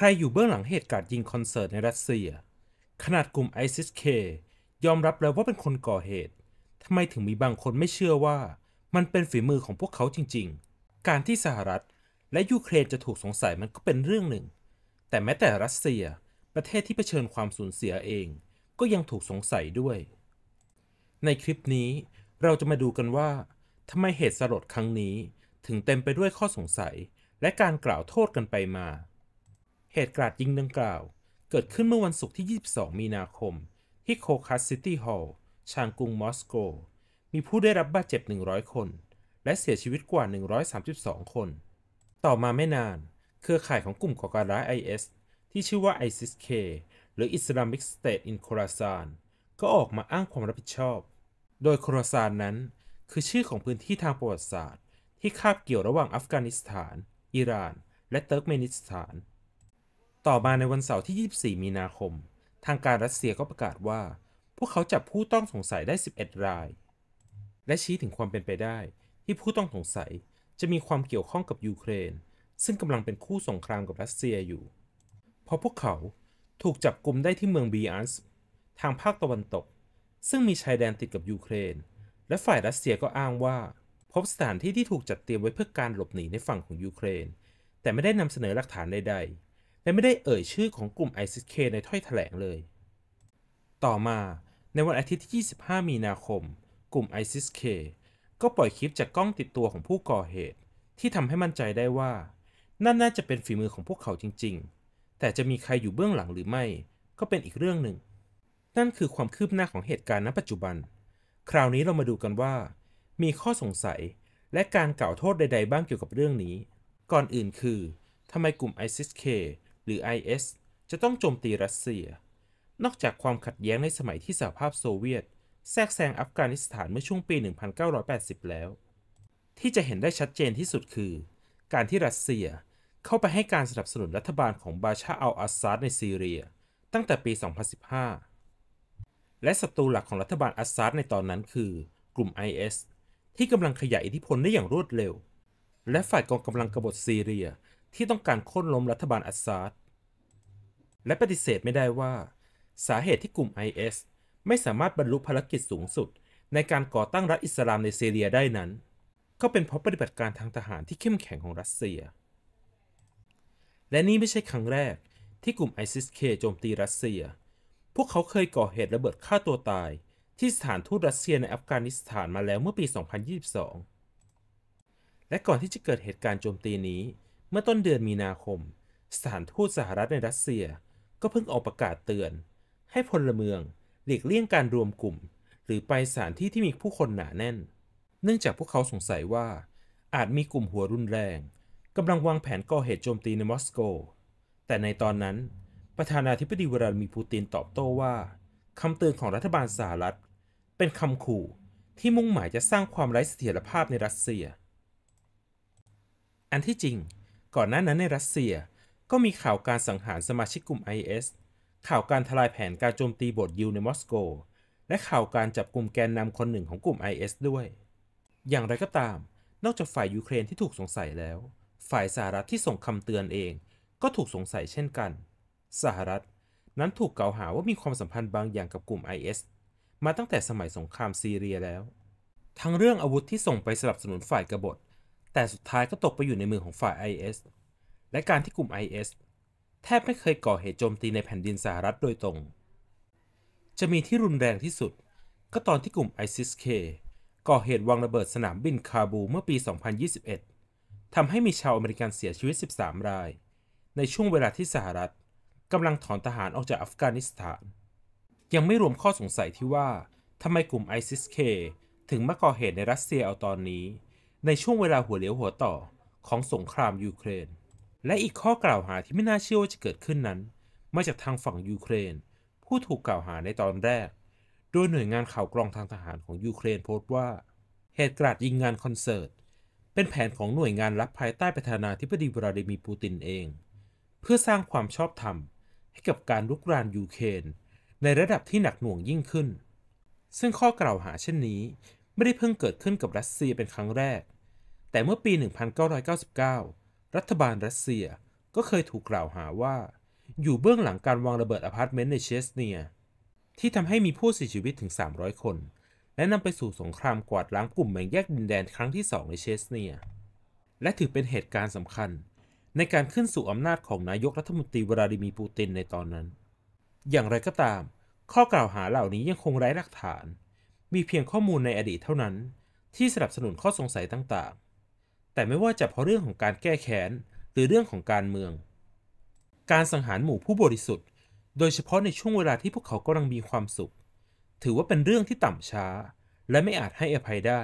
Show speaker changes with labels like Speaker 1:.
Speaker 1: ใครอยู่เบื้องหลังเหตุการณ์ยิงคอนเสิร์ตในรัสเซีย ขนาดกลุ่ม ISIS-K ยอมรับแล้วว่าเป็นคนก่อเหตุ ทำไมถึงมีบางคนไม่เชื่อว่ามันเป็นฝีมือของพวกเขาจริงๆ การที่สหรัฐและยูเครนจะถูกสงสัยมันก็เป็นเรื่องหนึ่ง แต่แม้แต่รัสเซีย ประเทศที่เผชิญความสูญเสียเอง ก็ยังถูกสงสัยด้วย ในคลิปนี้ เราจะมาดูกันว่าทำไมเหตุสลดครั้งนี้ถึงเต็มไปด้วยข้อสงสัย และการกล่าวโทษกันไปมาเหตุการณ์ยิงดังกล่าว เกิดขึ้นเมื่อวันศุกร์ที่ 22 มีนาคม ที่โคคัสซิตี้ฮอลล์ชางกรุงมอสโก มีผู้ได้รับบาดเจ็บ 100 คน และเสียชีวิตกว่า 132 คน ต่อมาไม่นาน เครือข่ายของกลุ่มก่อการร้าย IS ที่ชื่อว่า ISIS-K หรือ Islamic State in Khorasan ก็ออกมาอ้างความรับผิดชอบ โดยโครซานนั้น คือชื่อของพื้นที่ทางประวัติศาสตร์ ที่คาบเกี่ยวระหว่างอัฟกานิสถาน อิหร่าน และเติร์กเมนิสถานต่อมาในวันเสาร์ที่ 24 มีนาคม ทางการรัสเซียก็ประกาศว่า พวกเขาจับผู้ต้องสงสัยได้ 11 ราย และชี้ถึงความเป็นไปได้ที่ผู้ต้องสงสัยจะมีความเกี่ยวข้องกับยูเครน ซึ่งกำลังเป็นคู่สงครามกับรัสเซียอยู่ พอพวกเขาถูกจับกลุ่มได้ที่เมืองบีอันส์ทางภาคตะวันตก ซึ่งมีชายแดนติดกับยูเครน และฝ่ายรัสเซียก็อ้างว่า พบสถานที่ที่ถูกจัดเตรียมไว้เพื่อการหลบหนีในฝั่งของยูเครน แต่ไม่ได้นำเสนอหลักฐานใดๆและไม่ได้เอ่ยชื่อของกลุ่ม i s เในถ้อยแถลงเลย ต่อมาในวันอาทิตย์ที่ 25 มีนาคม กลุ่ม i s เก็ปล่อยคลิปจากกล้องติดตัวของผู้ก่อเหตุที่ทำให้มั่นใจได้ว่า นั่นน่าจะเป็นฝีมือของพวกเขาจริงๆ แต่จะมีใครอยู่เบื้องหลังหรือไม่ ก็เป็นอีกเรื่องหนึ่ง นั่นคือความคืบหน้าของเหตุการณ์ณ ปัจจุบัน คราวนี้เรามาดูกันว่า มีข้อสงสัยและการกล่าวโทษใดๆ บ้างเกี่ยวกับเรื่องนี้ ก่อนอื่นคือทำไมกลุ่ม i ิสเคหรือ IS จะต้องโจมตีรัสเซีย นอกจากความขัดแย้งในสมัยที่สหภาพโซเวียต แทรกแซงอัฟกานิสถานเมื่อช่วงปี 1980 แล้ว ที่จะเห็นได้ชัดเจนที่สุดคือ การที่รัสเซียเข้าไปให้การสนับสนุนรัฐบาลของบาชาอัลอาซาดในซีเรีย ตั้งแต่ปี 2015 และศัตรูหลักของรัฐบาลอาซาดในตอนนั้นคือ กลุ่ม IS ที่กำลังขยายอิทธิพลได้อย่างรวดเร็ว และฝ่ายกองกำลังกบฏซีเรียที่ต้องการโค่นล้มรัฐบาลอัสซาดและปฏิเสธไม่ได้ว่า สาเหตุที่กลุ่ม IS ไม่สามารถบรรลุภารกิจสูงสุดในการก่อตั้งรัฐอิสลามในซีเรียได้นั้น ก็เป็นเพราะปฏิบัติการทางทหารที่เข้มแข็งของรัสเซีย และนี่ไม่ใช่ครั้งแรกที่กลุ่ม i ิสเคโจมตีรัสเซีย พวกเขาเคยก่อเหตุระเบิดฆ่าตัวตายที่สถานทูตรัสเซียในอัฟกานิสถานมาแล้วเมื่อปี 2022 และก่อนที่จะเกิดเหตุการณ์โจมตีนี้เมื่อต้นเดือนมีนาคมสถานทูตสหรัฐในรัสเซียก็เพิ่งออกประกาศเตือน ให้พลเมืองหลีกเลี่ยงการรวมกลุ่ม หรือไปสถานที่ที่มีผู้คนหนาแน่น เนื่องจากพวกเขาสงสัยว่า อาจมีกลุ่มหัวรุนแรง กำลังวางแผนก่อเหตุโจมตีในมอสโก แต่ในตอนนั้น ประธานาธิบดีวลาดิมีร์ปูตินตอบโต้ว่าคำเตือนของรัฐบาลสหรัฐ เป็นคำขู่ที่มุ่งหมายจะสร้างความไร้เสถียรภาพในรัสเซีย อันที่จริงก่อนหน้านั้นในรัสเซียก็มีข่าวการสังหารสมาชิกกลุ่ม IS ข่าวการทลายแผนการโจมตีโบสถ์ยิวในมอสโก และข่าวการจับกลุ่มแกนนำคนหนึ่งของกลุ่ม IS ด้วย อย่างไรก็ตาม นอกจากฝ่ายยูเครนที่ถูกสงสัยแล้ว ฝ่ายสหรัฐที่ส่งคำเตือนเองก็ถูกสงสัยเช่นกัน สหรัฐนั้นถูกกล่าวหาว่ามีความสัมพันธ์บางอย่างกับกลุ่ม IS มาตั้งแต่สมัยสงครามซีเรียแล้ว ทั้งเรื่องอาวุธที่ส่งไปสนับสนุนฝ่ายกบฏแต่สุดท้ายก็ตกไปอยู่ในมือของฝ่าย IS และการที่กลุ่ม IS แทบไม่เคยก่อเหตุโจมตีในแผ่นดินสหรัฐโดยตรง จะมีที่รุนแรงที่สุด ก็ตอนที่กลุ่ม ISIS-K ก่อเหตุวางระเบิดสนามบินคาบูเมื่อปี 2021ทำให้มีชาวอเมริกันเสียชีวิต 13 ราย ในช่วงเวลาที่สหรัฐกำลังถอนทหารออกจากอัฟกานิสถาน ยังไม่รวมข้อสงสัยที่ว่าทำไมกลุ่ม ISIS-K ถึงมาก่อเหตุในรัสเซียเอาตอนนี้ในช่วงเวลาหัวเลี้ยวหัวต่อของสงครามยูเครน และอีกข้อกล่าวหาที่ไม่น่าเชื่อว่าจะเกิดขึ้นนั้น มาจากทางฝั่งยูเครน ผู้ถูกกล่าวหาในตอนแรก โดยหน่วยงานข่าวกรองทางทหารของยูเครนโพสต์ว่า เหตุการณ์ยิงงานคอนเสิร์ต เป็นแผนของหน่วยงานรับภายใต้ประธานาธิบดีวลาดิมีร์ปูตินเอง เพื่อสร้างความชอบธรรม ให้กับการลุกรานยูเครนในระดับที่หนักหน่วงยิ่งขึ้น ซึ่งข้อกล่าวหาเช่นนี้ไม่ได้เพิ่งเกิดขึ้นกับรัสเซียเป็นครั้งแรก แต่เมื่อปี 1999 รัฐบาลรัสเซียก็เคยถูกกล่าวหาว่า อยู่เบื้องหลังการวางระเบิดอพาร์ตเมนต์ในเชสเนีย ที่ทำให้มีผู้เสียชีวิตถึง 300 คน และนำไปสู่สงครามกวาดล้างกลุ่มแบ่งแยกดินแดนครั้งที่ 2 ในเชสเนีย และถือเป็นเหตุการณ์สำคัญ ในการขึ้นสู่อำนาจของนายกรัฐมนตรีวลาดิมีร์ปูตินในตอนนั้น อย่างไรก็ตามข้อกล่าวหาเหล่านี้ยังคงไร้หลักฐานมีเพียงข้อมูลในอดีตเท่านั้น ที่สนับสนุนข้อสงสัยต่างๆ แต่ไม่ว่าจะเพราะเรื่องของการแก้แค้นหรือเรื่องของการเมือง การสังหารหมู่ผู้บริสุทธิ์โดยเฉพาะในช่วงเวลาที่พวกเขากำลังมีความสุข ถือว่าเป็นเรื่องที่ต่ำช้า และไม่อาจให้อภัยได้